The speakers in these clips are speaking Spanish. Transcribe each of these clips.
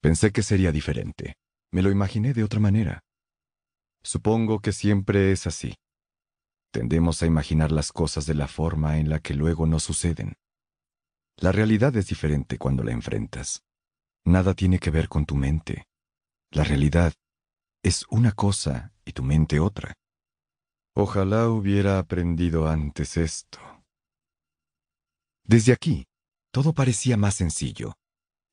Pensé que sería diferente. Me lo imaginé de otra manera. Supongo que siempre es así. Tendemos a imaginar las cosas de la forma en la que luego no suceden. La realidad es diferente cuando la enfrentas. Nada tiene que ver con tu mente. La realidad es una cosa y tu mente otra. Ojalá hubiera aprendido antes esto. Desde aquí, todo parecía más sencillo.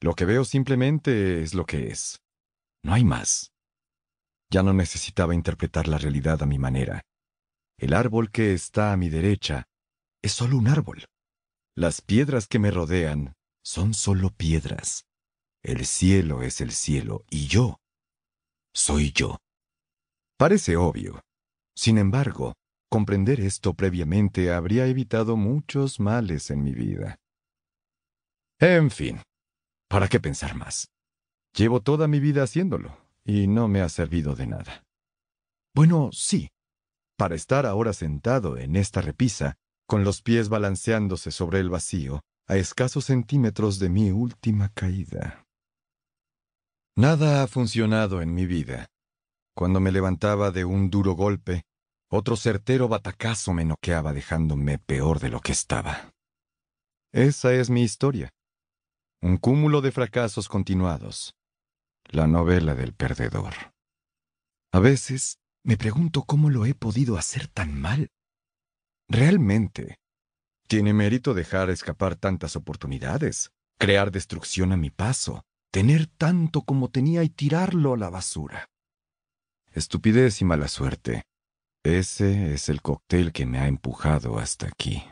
Lo que veo simplemente es lo que es. No hay más. Ya no necesitaba interpretar la realidad a mi manera. El árbol que está a mi derecha es solo un árbol. Las piedras que me rodean son solo piedras. El cielo es el cielo y yo soy yo. Parece obvio. Sin embargo, comprender esto previamente habría evitado muchos males en mi vida. En fin, ¿Para qué pensar más? Llevo toda mi vida haciéndolo y no me ha servido de nada. Bueno, sí. Para estar ahora sentado en esta repisa, con los pies balanceándose sobre el vacío, a escasos centímetros de mi última caída. Nada ha funcionado en mi vida. Cuando me levantaba de un duro golpe, otro certero batacazo me noqueaba dejándome peor de lo que estaba. Esa es mi historia. Un cúmulo de fracasos continuados. La novela del perdedor. A veces me pregunto cómo lo he podido hacer tan mal. Realmente, tiene mérito dejar escapar tantas oportunidades, crear destrucción a mi paso, tener tanto como tenía y tirarlo a la basura. Estupidez y mala suerte. Ese es el cóctel que me ha empujado hasta aquí.